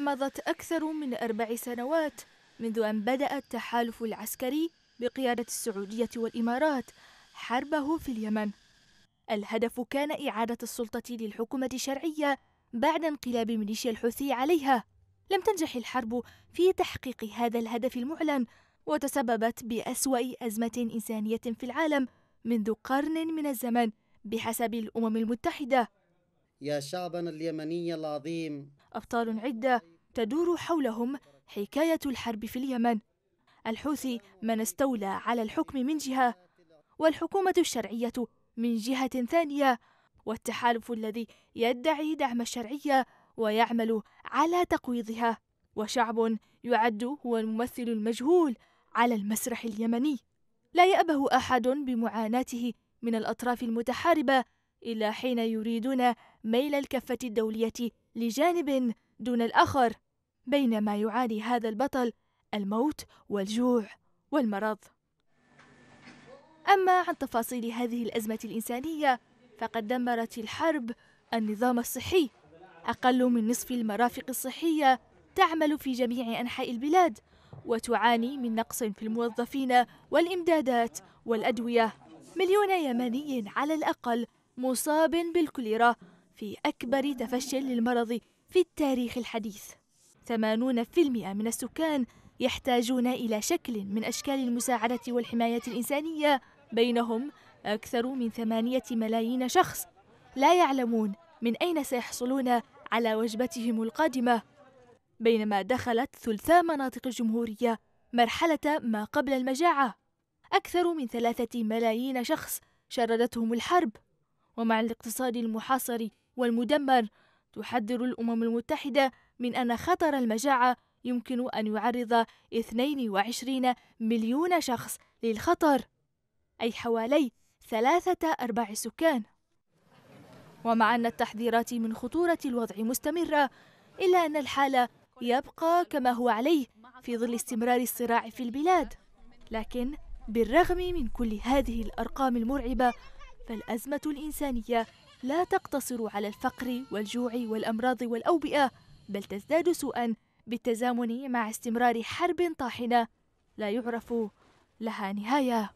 مضت أكثر من أربع سنوات منذ أن بدأ التحالف العسكري بقيادة السعودية والإمارات حربه في اليمن. الهدف كان إعادة السلطة للحكومة الشرعية بعد انقلاب ميليشيا الحوثي عليها. لم تنجح الحرب في تحقيق هذا الهدف المعلن، وتسببت بأسوأ أزمة إنسانية في العالم منذ قرن من الزمن بحسب الأمم المتحدة. يا شعبنا اليمني العظيم أبطال عدة تدور حولهم حكاية الحرب في اليمن الحوثي من استولى على الحكم من جهة والحكومة الشرعية من جهة ثانية والتحالف الذي يدعي دعم الشرعية ويعمل على تقويضها وشعب يعد هو الممثل المجهول على المسرح اليمني لا يأبه أحد بمعاناته من الأطراف المتحاربة إلى حين يريدون ميل الكفة الدولية لجانب دون الآخر بينما يعاني هذا البطل الموت والجوع والمرض أما عن تفاصيل هذه الأزمة الإنسانية فقد دمرت الحرب النظام الصحي أقل من نصف المرافق الصحية تعمل في جميع أنحاء البلاد وتعاني من نقص في الموظفين والإمدادات والأدوية مليون يمني على الأقل مصاب بالكوليرا في أكبر تفشٍ للمرض في التاريخ الحديث 80% من السكان يحتاجون إلى شكل من أشكال المساعدة والحماية الإنسانية بينهم أكثر من ثمانية ملايين شخص لا يعلمون من أين سيحصلون على وجبتهم القادمة بينما دخلت ثلثا مناطق الجمهورية مرحلة ما قبل المجاعة أكثر من ثلاثة ملايين شخص شردتهم الحرب ومع الاقتصاد المحاصر والمدمر تحذر الأمم المتحدة من أن خطر المجاعة يمكن أن يعرض 22 مليون شخص للخطر أي حوالي ثلاثة أرباع سكان ومع أن التحذيرات من خطورة الوضع مستمرة إلا أن الحال يبقى كما هو عليه في ظل استمرار الصراع في البلاد لكن بالرغم من كل هذه الأرقام المرعبة فالأزمة الإنسانية لا تقتصر على الفقر والجوع والأمراض والأوبئة بل تزداد سوءا بالتزامن مع استمرار حرب طاحنة لا يعرف لها نهايه